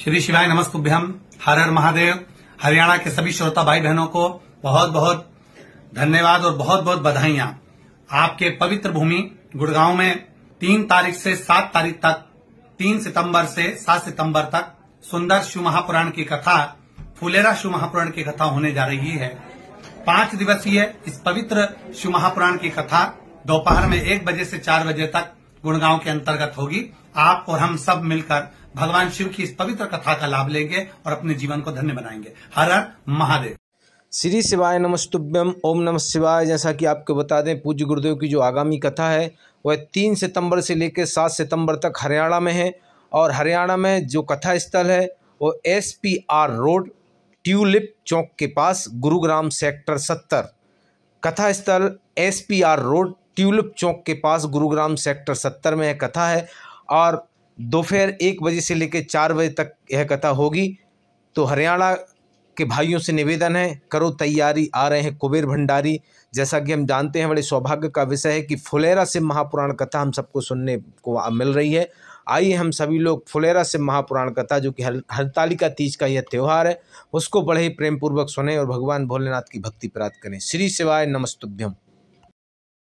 श्री शिवाय नमस्तुभ्यम हर हर महादेव हरियाणा के सभी श्रोता भाई बहनों को बहुत बहुत धन्यवाद और बहुत बहुत बधाइयां आपके पवित्र भूमि गुड़गांव में तीन तारीख से सात तारीख तक तीन सितंबर से सात सितंबर तक सुंदर शिव महापुराण की कथा फुलेरा शिव महापुराण की कथा होने जा रही है पांच दिवसीय इस पवित्र शिव महापुराण की कथा दोपहर में एक बजे से चार बजे तक गुड़गांव के अंतर्गत होगी आप और हम सब मिलकर भगवान शिव की इस पवित्र कथा का लाभ लेंगे और अपने जीवन को धन्य बनाएंगे हर हर महादेव श्री शिवाय नमस्तुभ्यम ओम नमः शिवाय जैसा कि आपको बता दें पूज्य गुरुदेव की जो आगामी कथा है वह तीन सितंबर से लेकर सात सितंबर तक हरियाणा में है और हरियाणा में जो कथा स्थल है वो S P R road tulip चौक के पास गुरुग्राम सेक्टर सत्तर कथा स्थल S P R road tulip चौक के पास गुरुग्राम सेक्टर सत्तर में है कथा है और दोपहर एक बजे से लेकर चार बजे तक यह कथा होगी तो हरियाणा के भाइयों से निवेदन है करो तैयारी आ रहे हैं कुबेर भंडारी जैसा कि हम जानते हैं बड़े सौभाग्य का विषय है कि फुलेरा से महापुराण कथा हम सबको सुनने को मिल रही है आइए हम सभी लोग फुलेरा से महापुराण कथा जो कि हरतालिका तीज का यह त्यौहार है उसको बड़े ही प्रेमपूर्वक सुने और भगवान भोलेनाथ की भक्ति प्राप्त करें श्री शिवाय नमस्तुभ्यम